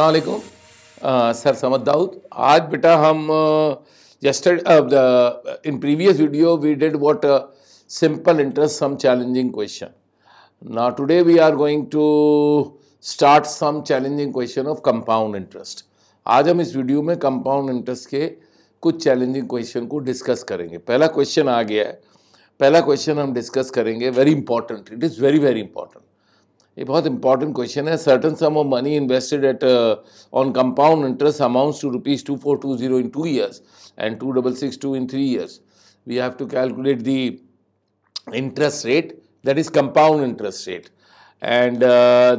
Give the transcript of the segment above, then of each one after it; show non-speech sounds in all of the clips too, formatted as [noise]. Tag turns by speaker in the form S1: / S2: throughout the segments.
S1: असलकुम सर समद दाऊद आज बेटा हम जस्टेड in previous video we did what simple interest some challenging question ना today we are going to start some challenging question of compound interest आज हम इस वीडियो में कंपाउंड इंटरेस्ट के कुछ चैलेंजिंग क्वेश्चन को डिस्कस करेंगे पहला क्वेश्चन आ गया है पहला क्वेश्चन हम डिस्कस करेंगे very important it is very very important ये बहुत इंपॉर्टेंट क्वेश्चन है certain sum of money invested at on compound interest amount to rupees two four two zero in two years and two double six two in three years we have to calculate the interest rate that is compound interest rate and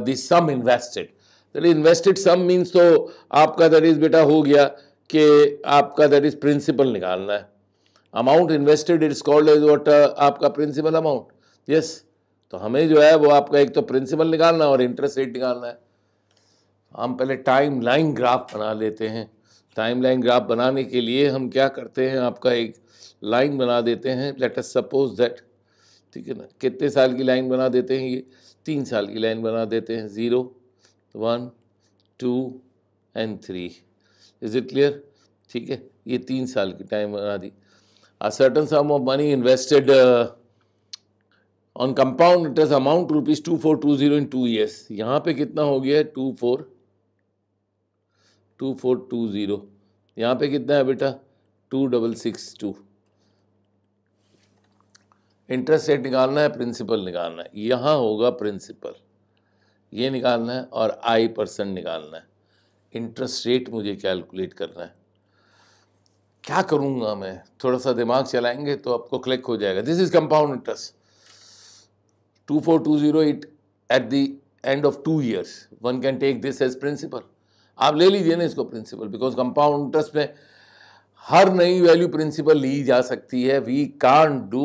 S1: the sum invested that is invested sum means तो आपका that is बेटा हो गया कि आपका that is principal निकालना है amount invested is called is what आपका प्रिंसिपल अमाउंट यस तो हमें जो है वो आपका एक तो प्रिंसिपल निकालना और इंटरेस्ट रेट निकालना है हम पहले टाइम लाइन ग्राफ बना लेते हैं टाइम लाइन ग्राफ बनाने के लिए हम क्या करते हैं आपका एक लाइन बना देते हैं लेट अस सपोज दैट ठीक है ना कितने साल की लाइन बना देते हैं ये तीन साल की लाइन बना देते हैं zero one two and three is it clear ठीक है ये तीन साल की टाइम बना दी a certain sum of money invested on compound interest amount rupees two four two zero in two years यहाँ पे कितना हो गया है two four two four two zero यहाँ पे कितना है बेटा two double six two interest rate निकालना है प्रिंसिपल निकालना है यहाँ होगा प्रिंसिपल ये निकालना है और आई परसेंट निकालना है इंटरेस्ट रेट मुझे कैलकुलेट करना है क्या करूँगा मैं थोड़ा सा दिमाग चलाएंगे तो आपको क्लिक हो जाएगा this is compound interest 24208 at the end of two years. One can take this as principal आप ले लीजिए ना इसको प्रिंसिपल बिकॉज कंपाउंड इंटरेस्ट में हर नई वैल्यू प्रिंसिपल ली जा सकती है we can do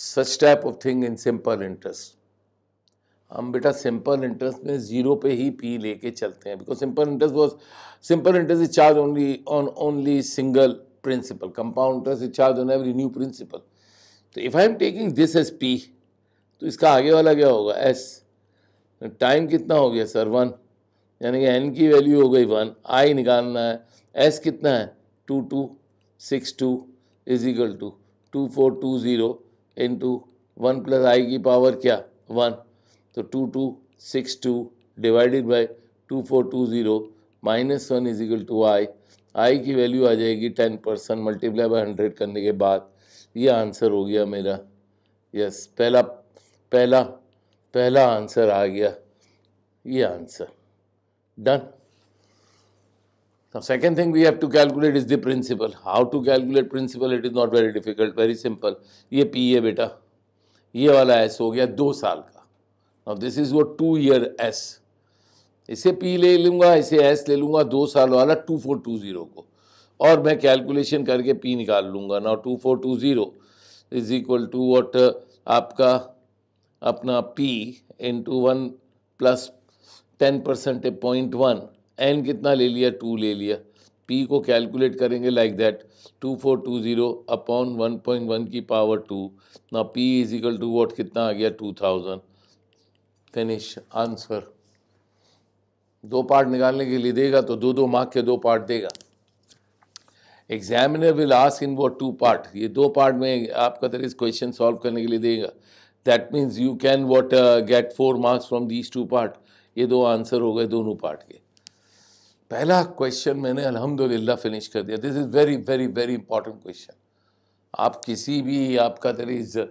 S1: such type of thing in simple interest हम बेटा सिंपल इंटरेस्ट में ज़ीरो पे ही पी लेके चलते हैं because simple interest was simple interest is charge only on only single principal compound interest is charge on every new principal तो if I am taking this as P तो इसका आगे वाला क्या होगा एस टाइम कितना हो गया सर वन यानी कि एन की वैल्यू हो गई वन आई निकालना है एस कितना है two two six two is equal to two four two zero into one plus I की पावर क्या वन तो two two six two divided by two four two zero minus one is equal to I I की value आ जाएगी ten percent multiply by hundred करने के बाद ये आंसर हो गया मेरा यस पहला पहला पहला आंसर आ गया ये answer done Now second thing we have to calculate is the principal. How to calculate principal? It is not very difficult, very simple. ये पी ए बेटा ये वाला एस हो गया दो साल का Now this is वो टू ईयर एस इसे पी ले लूँगा इसे एस ले लूँगा दो साल वाला टू फोर टू ज़ीरो को और मैं कैलकुलेशन करके पी निकाल लूँगा ना two four two zero is equal to what आपका अपना P into one plus ten percent point one N कितना ले लिया टू ले लिया पी को कैलकुलेट करेंगे like that two four two zero upon one point one की पावर टू ना P is equal to what कितना आ गया टू थाउजेंड फिनिश आंसर दो पार्ट निकालने के लिए देगा तो दो दो मार्क के दो पार्ट देगा एग्जामिनर विल आस्क इन वो टू पार्ट ये दो पार्ट में आपका तरह तो इस क्वेश्चन सॉल्व करने के लिए देगा that means you can what get four marks from these two part ये दो आंसर हो गए दोनों पार्ट के पहला क्वेश्चन मैंने अल्हम्दुलिल्लाह फिनिश कर दिया this is very very very important question आप किसी भी आपका दर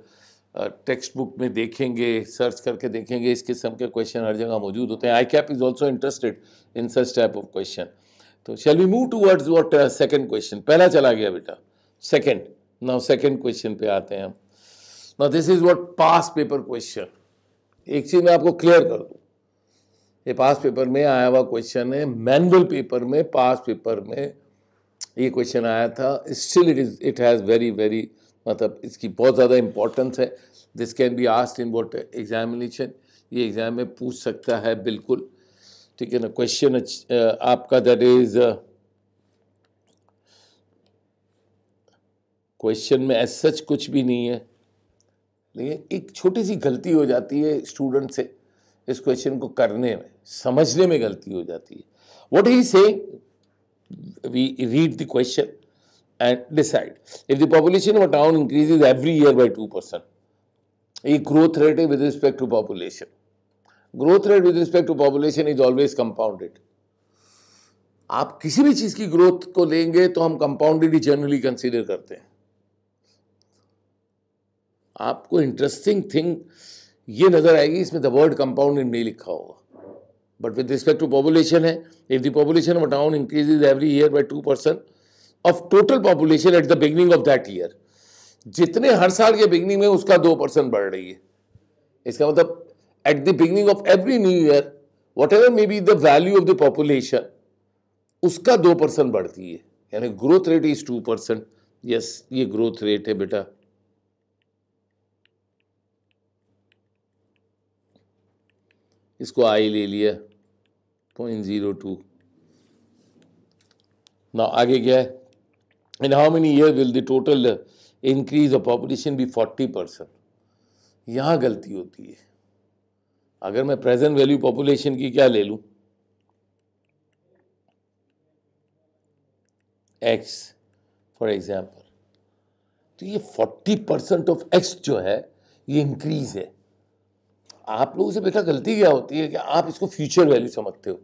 S1: टेक्स्ट बुक में देखेंगे सर्च करके देखेंगे इस किस्म के क्वेश्चन हर जगह मौजूद होते हैं आई कैप is also interested in such type of question तो shall we move towards what second question पहला चला गया बेटा सेकेंड नाउ सेकेंड क्वेश्चन पे आते हैं हम ना this is what past paper question एक चीज़ मैं आपको क्लियर कर दू ये पास पेपर में आया हुआ क्वेश्चन है मैनुअल पेपर में पास पेपर में ये क्वेश्चन आया था still it is it has very very मतलब इसकी बहुत ज़्यादा इंपॉर्टेंस है this can be asked in what examination ये एग्ज़ाम में पूछ सकता है बिल्कुल ठीक है ना क्वेश्चन आपका दैट इज क्वेश्चन में ऐसा सच कुछ भी नहीं है लेकिन एक छोटी सी गलती हो जाती है स्टूडेंट से इस क्वेश्चन को करने में समझने में गलती हो जाती है वट ही से we read the question and decide if the population of town increases every year by two percent ये ग्रोथ रेट है with respect to population growth rate with respect to population is always compounded आप किसी भी चीज़ की growth को लेंगे तो हम कंपाउंडेड ही जनरली कंसिडर करते हैं आपको इंटरेस्टिंग थिंग ये नज़र आएगी इसमें द वर्ड कंपाउंड नहीं लिखा होगा but with respect to population है if the population of town is every year by two percent of total population at the beginning of that year जितने हर साल के बिगनिंग में उसका दो परसेंट बढ़ रही है इसका मतलब at the beginning of every new year whatever may be the value of the population उसका दो परसेंट बढ़ती है यानी growth rate is two percent yes ये ग्रोथ रेट है बेटा इसको आई ले लिया पॉइंट ज़ीरो टू ना आगे क्या है in how many year will the total increase of population be forty percent यहाँ गलती होती है अगर मैं प्रेजेंट वैल्यू पॉपुलेशन की क्या ले लूँ एक्स फॉर एग्जाम्पल तो ये फोर्टी परसेंट ऑफ एक्स जो है ये इंक्रीज है आप लोगों से बेटा गलती क्या होती है कि आप इसको फ्यूचर वैल्यू समझते हो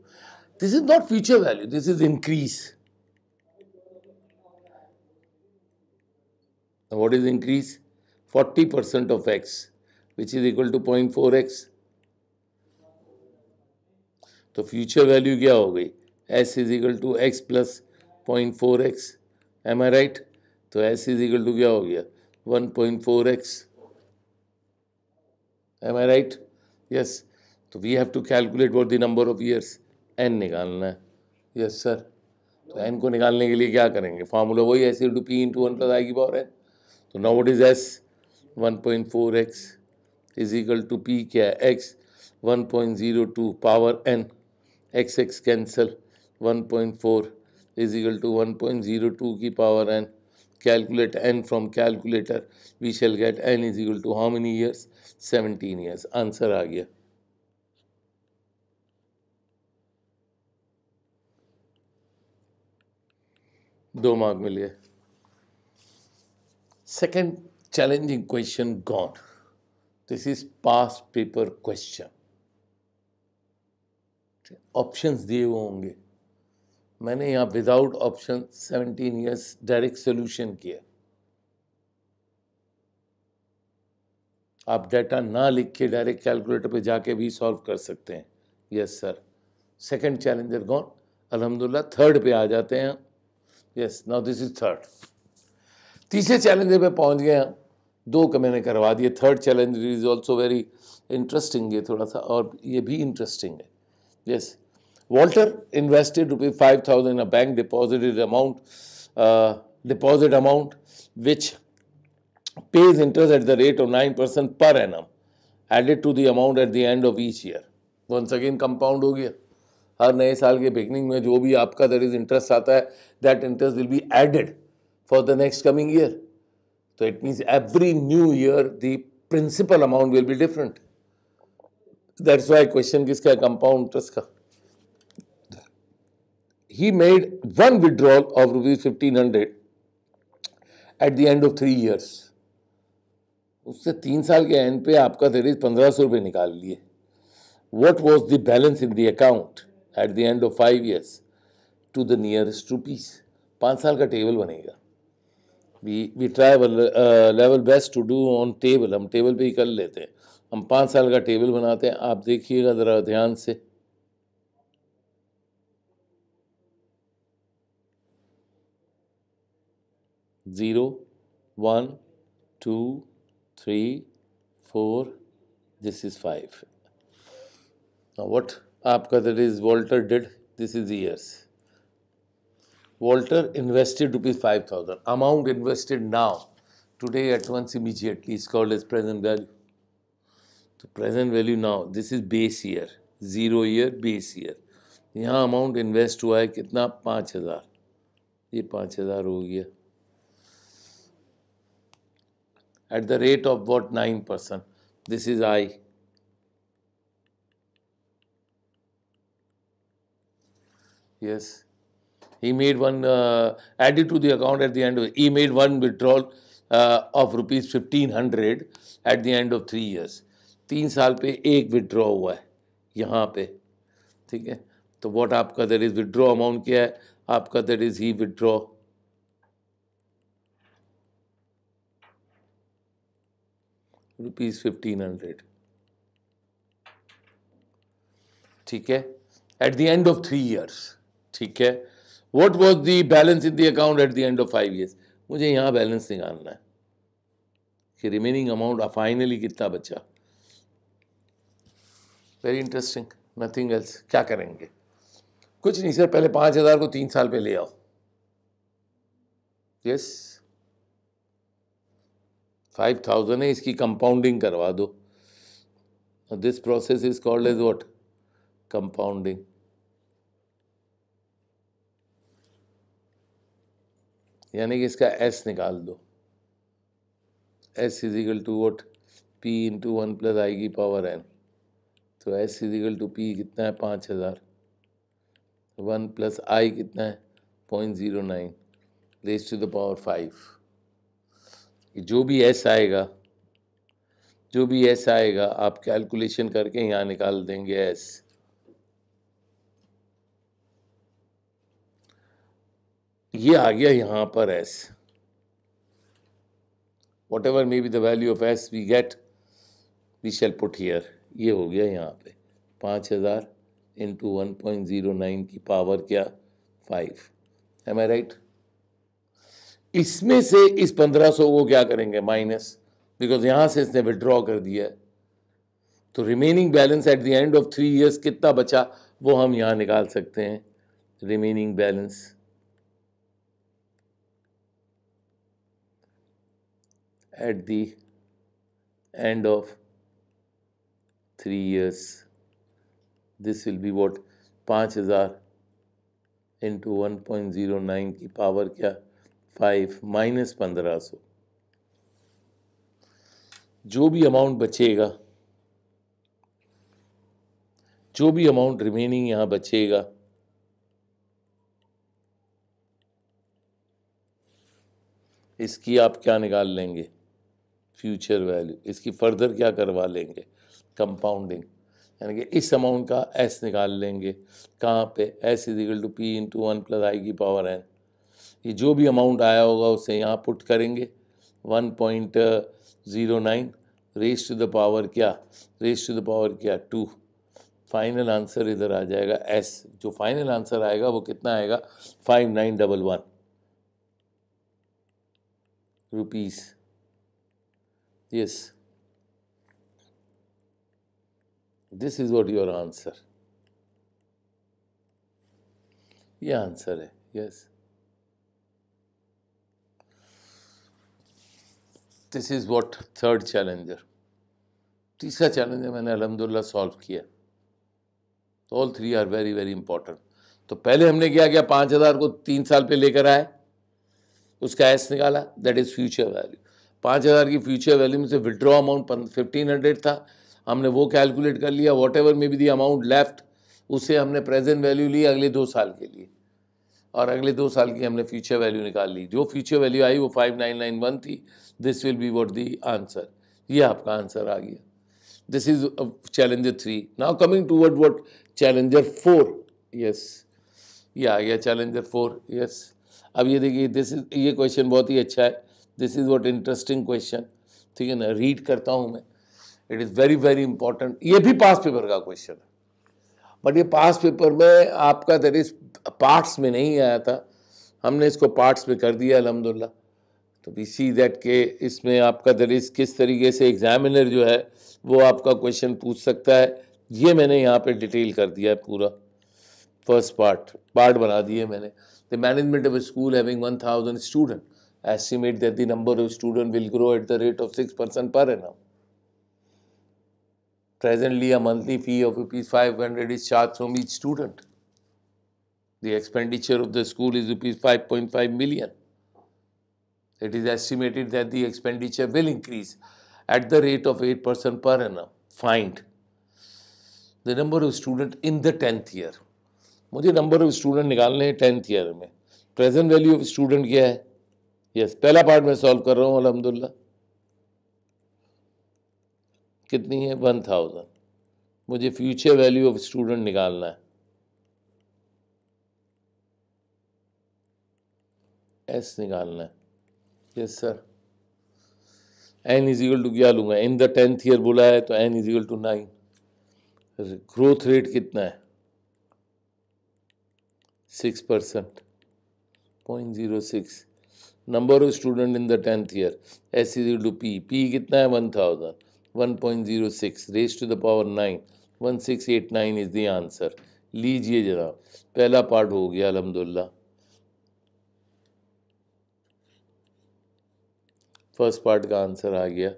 S1: this is not future value this is increase what is forty percent of X which is equal to point four X तो फ्यूचर वैल्यू क्या हो गई S is equal to X plus point four X am I right तो S is equal to क्या हो गया one point four X am I right yes तो we have to calculate what the number of years N निकालना है yes sir तो N को निकालने के लिए क्या करेंगे फार्मूला वही ऐसे to P into one plus I की पावर एन तो now what is S one point four X is equal to P क्या है X one point zero two power N X X cancel one point four is equal to one point zero two की power N calculate N from calculator we shall get N is equal to how many years seventeen years answer आ गया दो mark मिल गए second challenging question gone this is past paper question options दिए हुए होंगे मैंने यहाँ without option 17 years direct solution किया आप डाटा ना लिख के डायरेक्ट कैलकुलेटर पे जाके भी सॉल्व कर सकते हैं yes sir second challenger gone अलहमदुल्ला थर्ड पे आ जाते हैं yes now this is third तीसरे चैलेंजर पे पहुंच गए हैं दो का मैंने करवा दिए third challenge is also very interesting ये थोड़ा सा और ये भी इंटरेस्टिंग है yes Walter invested rupees five thousand bank deposited amount deposit amount which pays interest at the rate of 9% per annum added to the amount at the end of each year. Once again compound ho gaya. Har naye saal ke beginning mein jo bhi aapka there is interest aata hai, that interest will be added for the next coming year. So it means every new year the principal amount will be different. That's why question kiska compound interest ka. He made one withdrawal of rupees 1500 at the end of three years. उससे तीन साल के and पे आपका करीब पंद्रह सौ रुपये निकाल लिए what was the balance in the account at the end of five years to the nearest rupees पाँच साल का टेबल बनेगा we we try level best to do on table हम टेबल पे ही कर लेते हैं हम पाँच साल का टेबल बनाते हैं आप देखिएगा ज़रा ध्यान से zero one two three, four, this is five. Now what Abkadaris Walter did, this is years. Walter invested rupees 5000. Amount invested now, today at once immediately is called as present value. So present value now, this is base year, zero year, base year. यहाँ amount invest हुआ है कितना पाँच हज़ार ये पाँच हज़ार हो गया at the rate of what 9%. This is I. Yes. He made one, uh, added to the account at the end of, he made one withdrawal uh, of rupees 1500 at the end of 3 years. तीन saal pe ek withdraw hua hai yahan pe theek hai तो what aapka there is withdraw amount kya hai aapka that is he withdraw rupees fifteen hundred ठीक है at the end of three years ठीक है what was the balance in the account at the end of five years मुझे यहाँ balance निकालना है कि remaining amount finally कितना बचा वेरी इंटरेस्टिंग नथिंग एल्स क्या करेंगे कुछ नहीं सर पहले पाँच हज़ार को तीन साल पे ले आओ यस yes? फाइव थाउजेंड है इसकी कंपाउंडिंग करवा दो this process is called as what compounding यानी कि इसका एस निकाल दो S is equal to what P into one plus I की पावर एन तो एस इजिकल टू पी कितना है पाँच हज़ार वन प्लस आई कितना है point zero nine raise to the power five कि जो भी एस आएगा जो भी एस आएगा आप कैलकुलेशन करके यहां निकाल देंगे एस ये आ गया यहां पर S whatever may be the value of S we get we shall put here ये हो गया यहां पे पांच हज़ार into one point zero nine की पावर क्या फाइव एम आई राइट इसमें से इस पंद्रह को क्या करेंगे माइनस बिकॉज यहां से इसने विड्रॉ कर दिया है तो remaining balance at the end of three years कितना बचा वो हम यहां निकाल सकते हैं remaining balance at the end of three years this will be what पांच हज़ार into one point zero nine की पावर क्या फाइव माइनस पंद्रह सौ जो भी अमाउंट बचेगा जो भी अमाउंट रिमेनिंग यहां बचेगा इसकी आप क्या निकाल लेंगे फ्यूचर वैल्यू इसकी फर्दर क्या करवा लेंगे कंपाउंडिंग यानी कि इस अमाउंट का एस निकाल लेंगे कहाँ पे S is equal to P into one plus I की पावर एन कि जो भी अमाउंट आया होगा उसे यहाँ पुट करेंगे one point zero nine raise to the power क्या रेस टू द पावर क्या टू फाइनल आंसर इधर आ जाएगा एस जो फाइनल आंसर आएगा वो कितना आएगा five nine double one rupees yes this is what your answer ये आंसर है yes yes. This is what third challenger तीसरा चैलेंजर मैंने अलहमदिल्ला सॉल्व किया तो all three are very very important तो पहले हमने क्या किया पाँच हज़ार को तीन साल पे लेकर आए उसका एस निकाला दैट इज़ फ्यूचर वैल्यू पाँच हज़ार की फ्यूचर वैल्यू में से विड्रॉ अमाउंट फिफ्टीन हंड्रेड था हमने वो कैलकुलेट कर लिया whatever may be the amount left उसे हमने प्रेजेंट वैल्यू ली अगले दो साल के लिए और अगले दो साल की हमने फ्यूचर वैल्यू निकाल ली जो फ्यूचर वैल्यू आई वो फाइव नाइन नाइन वन थी this will be what the answer ये आपका आंसर आ गया this is challenger three now coming toward what challenger four yes ये आ गया चैलेंजर फोर यस अब ये देखिए दिस इज ये क्वेश्चन बहुत ही अच्छा है this is what interesting question ठीक है ना रीड करता हूँ मैं it is very very important ये भी पास पेपर का क्वेश्चन है बट ये पास पेपर में आपका दैट इज पार्ट्स में नहीं आया था हमने इसको पार्ट्स में कर दिया अलहमदिल्ला तो वी सी दैट के इसमें आपका दैट इज़ किस तरीके से एग्जामिनर जो है वो आपका क्वेश्चन पूछ सकता है ये मैंने यहाँ पे डिटेल कर दिया है पूरा फर्स्ट पार्ट पार्ट बना दिए मैंने the management of school having one thousand student estimate that the number of student will grow at the rate of six percent per ना Presently, a monthly fee of rupees 500 is charged from each student. The expenditure of the school is rupees 5.5 million. It is estimated that the expenditure will increase at the rate of 8% per annum. Find the number of student in the 10th year. मुझे number of student निकालने हैं tenth year में present value of student क्या है yes yes, पहला part मैं solve कर रहा हूँ अलहमदिल्ला कितनी है वन थाउजेंड मुझे फ्यूचर वैल्यू ऑफ स्टूडेंट निकालना है एस निकालना है yes sir N is equal to क्या लूँगा इन द टेंथ ईयर बोला है तो N is equal to nine growth rate कितना है six percent point zero six number of student in the tenth year S is equal to P P कितना है one thousand 1.06 raise to the power nine 1689 is the answer लीजिए जनाब पहला part हो गया अलहमदुल्ला फर्स्ट पार्ट का आंसर आ गया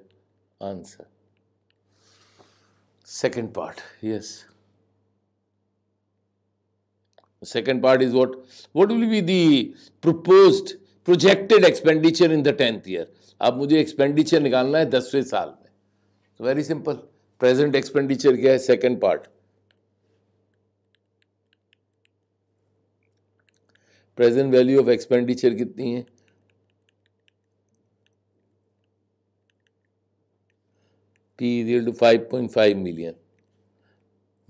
S1: answer second part yes second part is what what will be the proposed projected expenditure in the tenth year अब मुझे एक्सपेंडिचर निकालना है दसवें साल वेरी सिंपल प्रेजेंट एक्सपेंडिचर क्या है second part present value of expenditure कितनी है P to five point five million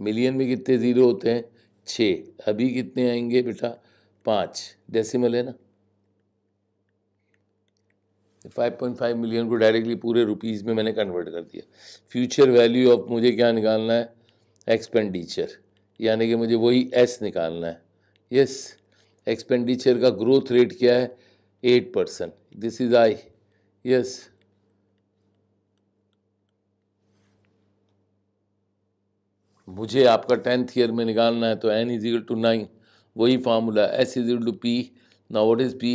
S1: million में कितने जीरो होते हैं छ अभी कितने आएंगे बेटा पांच डेसिमल है ना 5.5 मिलियन को डायरेक्टली पूरे रुपीज़ में मैंने कन्वर्ट कर दिया फ्यूचर वैल्यू ऑफ मुझे क्या निकालना है एक्सपेंडिचर यानी कि मुझे वही एस निकालना है यस एक्सपेंडिचर का ग्रोथ रेट क्या है eight percent this is I yes मुझे आपका टेंथ ईयर में निकालना है तो एन इजिकल टू नाइन वही formula S is equal to P ना what is P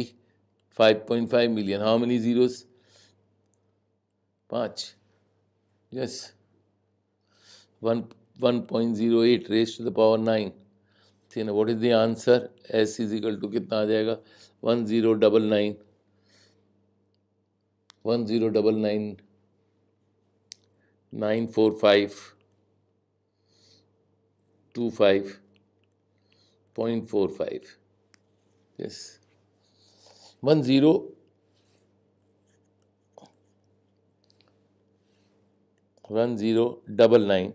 S1: 5.5 million. How many zeros? 5. Yes. 1, 1.08 raised to the power 9. See now, what is the answer? S is equal to कितना आ जाएगा? 1099. 1099. 945. 25.45. Yes. one zero one zero double nine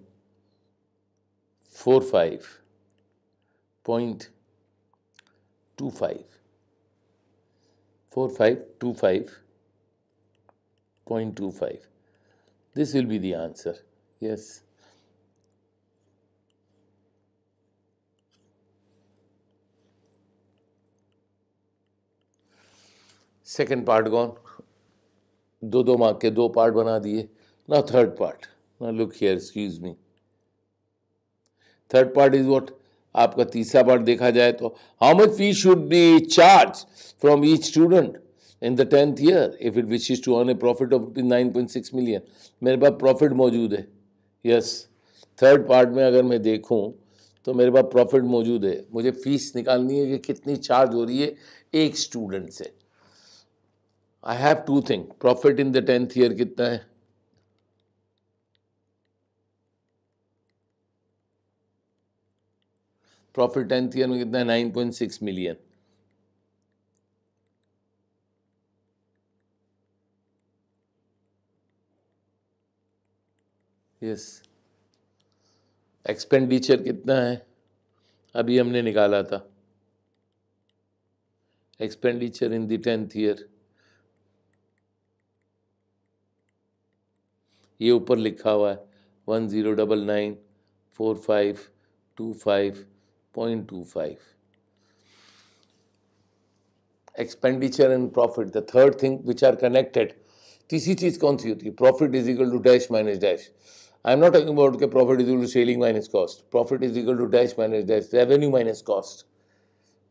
S1: four five point two five four five two five point two five. This will be the answer. Yes. Second part gone दो दो mark के दो part बना दिए ना third part ना look here excuse me third part is what आपका तीसरा पार्ट देखा जाए तो how much fee should be charge from each student in the tenth year if it which is to earn a profit of nine point six million मेरे पास profit मौजूद है yes third part में अगर मैं देखूँ तो मेरे पास प्रॉफिट मौजूद है मुझे फीस निकालनी है कि कितनी चार्ज हो रही है एक स्टूडेंट से I have to thing profit in the tenth year कितना है प्रॉफिट टेंथ ईयर में कितना है nine point six million yes expenditure कितना है अभी हमने निकाला था expenditure in the tenth year ये ऊपर लिखा हुआ है one zero double nine four five two five point two five expenditure and profit the third thing which are connected तीसरी चीज़ कौन सी होती है profit is equal to dash minus dash I am not talking about के profit is equal to selling minus cost profit is equal to dash minus dash revenue minus cost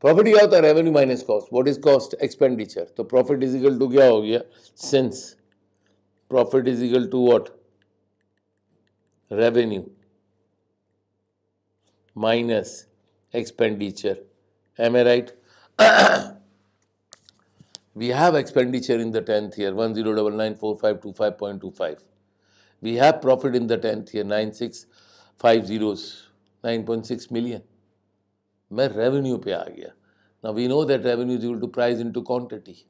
S1: profit क्या होता है revenue minus cost what is cost expenditure तो profit is equal to क्या हो गया since profit is equal to what revenue minus expenditure. Am I right? [coughs] we have expenditure in the 10th year 10994525.25. We have profit in the 10th year 9650s 9.6 million. मैं revenue पे आ गया now we know that revenue is equal to price into quantity.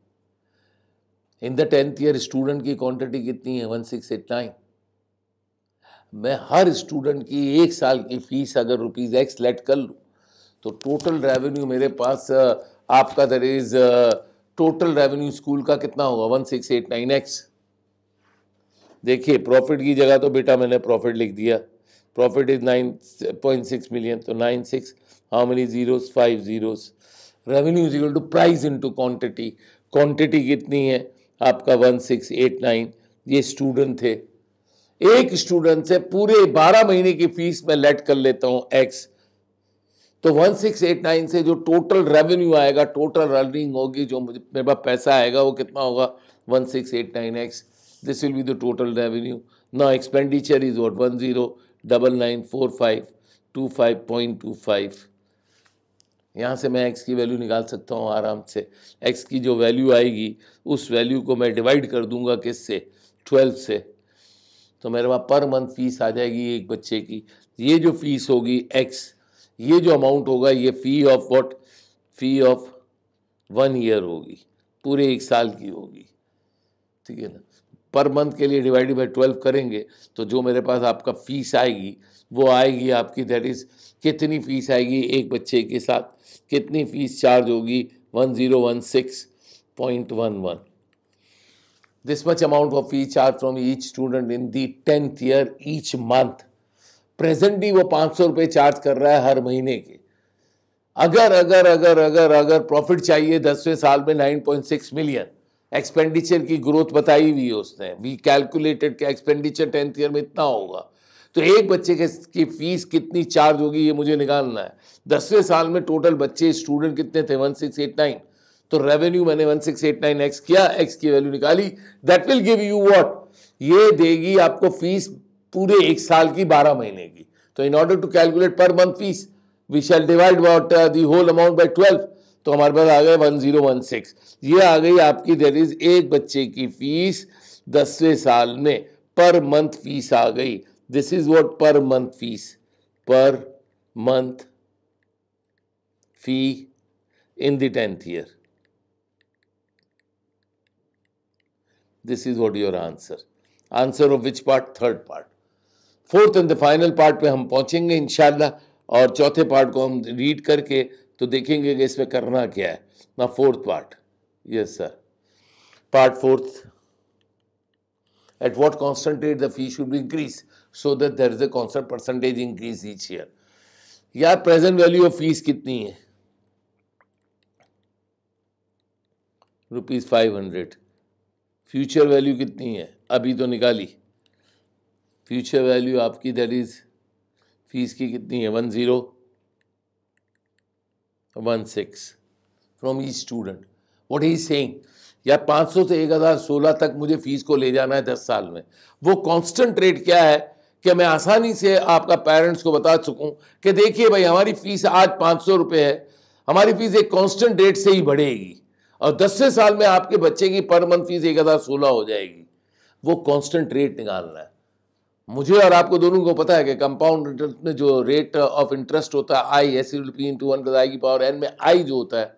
S1: In the 10th year, student की quantity कितनी है 1689. मैं हर student की एक साल की फीस अगर रुपीज़ एक्स लेट कर लूँ तो टोटल रेवेन्यू मेरे पास आपका there is total revenue school का कितना होगा one six eight nine X देखिए प्रॉफिट की जगह तो बेटा मैंने प्रॉफिट लिख दिया profit is nine point six million तो nine six how many zeros five zeros revenue is equal to price into quantity quantity कितनी है आपका वन सिक्स एट नाइन ये स्टूडेंट थे एक स्टूडेंट से पूरे बारह महीने की फीस मैं लेट कर लेता हूं एक्स तो वन सिक्स एट नाइन से जो टोटल रेवेन्यू आएगा टोटल रनिंग होगी जो मुझे मेरे पास पैसा आएगा वो कितना होगा one six eight nine X this will be the total revenue ना expenditure is what one zero double nine four five two five point two five यहाँ से मैं एक्स की वैल्यू निकाल सकता हूँ आराम से एक्स की जो वैल्यू आएगी उस वैल्यू को मैं डिवाइड कर दूंगा से ट्वेल्थ से तो मेरे पास पर मंथ फीस आ जाएगी एक बच्चे की ये जो फीस होगी एक्स ये जो अमाउंट होगा ये fee of what fee of one year होगी पूरे एक साल की होगी ठीक है ना पर मंथ के लिए डिवाइडेड बाई ट्वेल्व करेंगे तो जो मेरे पास आपका फीस आएगी वो आएगी आपकी दैट इज़ कितनी फीस आएगी एक बच्चे के साथ कितनी फीस चार्ज होगी one zero one six point one one this much amount of fee charged from each student in the tenth year each month presently वो 500 सौ रुपये चार्ज कर रहा है हर महीने के अगर अगर अगर अगर अगर प्रॉफिट चाहिए दसवें साल में nine point six million expenditure की ग्रोथ बताई हुई है उसने वी कैलकुलेटेड कि एक्सपेंडिचर टेंथ ईयर में इतना होगा तो एक बच्चे के की फीस कितनी चार्ज होगी ये मुझे निकालना है दसवें साल में टोटल बच्चे स्टूडेंट कितने थे वन सिक्स एट नाइन तो रेवेन्यू मैंने one six eight nine X किया एक्स की वैल्यू निकाली that will give you what ये देगी आपको फीस पूरे एक साल की बारह महीने की तो in order to calculate per month fees we shall divide what the whole amount by twelve तो हमारे पास आ गए वन जीरो वन सिक्स ये आ गई आपकी देर इज एक बच्चे की फीस दसवें साल में पर मंथ फीस आ गई this is what per month fees per month fee in the tenth year this is what your answer answer of which part third part fourth and the final part पे हम पहुंचेंगे इनशाला और चौथे part को हम रीड करके तो देखेंगे कि इसमें करना क्या है ना fourth part yes sir part fourth at what constant rate the fees should be increase so that there is a constant percentage increase each year यार प्रेजेंट वैल्यू ऑफ फीस कितनी है rupees five hundred future value कितनी है अभी तो निकाली future value आपकी that is fees की कितनी है one zero one six from each student what he sang यार पाँच सौ से एक हज़ार सोलह तक मुझे फीस को ले जाना है दस साल में वो कॉन्स्टेंट रेट क्या है कि मैं आसानी से आपका पेरेंट्स को बता सकूं कि देखिए भाई हमारी फ़ीस आज पाँच सौ रुपये है हमारी फ़ीस एक कॉन्स्टेंट रेट से ही बढ़ेगी और दसवें साल में आपके बच्चे की पर मंथ फीस एक हज़ार सोलह हो जाएगी वो कांस्टेंट रेट निकालना है मुझे और आपको दोनों को पता है कि कंपाउंड इंटरेस्ट में जो रेट ऑफ इंटरेस्ट होता है I S P into one I की पावर एन में आई जो होता है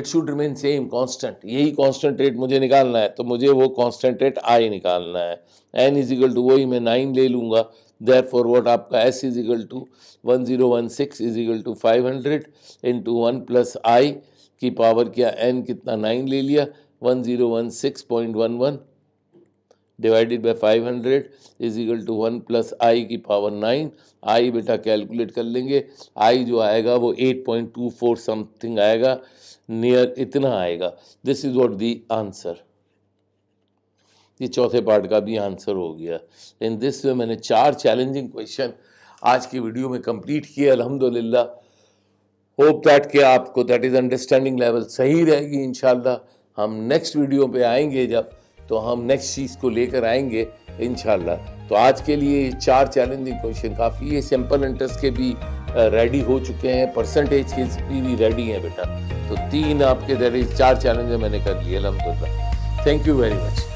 S1: it should remain same constant यही कांस्टेंट रेट मुझे निकालना है तो मुझे वो कांस्टेंट रेट आई निकालना है एन इज इक्वल टू वही मैं नाइन ले लूँगा देर फॉर वॉट आपका S is equal to one zero one six is equal to five hundred into one plus I की पावर क्या एन कितना नाइन ले लिया one zero one six point one one divided by five hundred is equal to one plus I की power nine आई बेटा calculate कर लेंगे आई जो आएगा वो eight point two four something आएगा नियर इतना आएगा this is what the answer ये चौथे पार्ट का भी आंसर हो गया इन दिस वे मैंने चार चैलेंजिंग क्वेश्चन आज की वीडियो में कंप्लीट किए अल्हम्दुलिल्लाह होप दैट के आपको दैट इज़ अंडरस्टैंडिंग लेवल सही रहेगी इन हम नेक्स्ट वीडियो पे आएंगे जब तो हम नेक्स्ट चीज़ को लेकर आएंगे इन तो आज के लिए चार चैलेंजिंग क्वेश्चन काफ़ी है सिंपल इंटरेस्ट के भी रेडी हो चुके हैं परसेंटेज के भी रेडी हैं बेटा तो तीन आपके दर चार चैलेंज मैंने कर लिए अलहमदुल्ला थैंक यू वेरी मच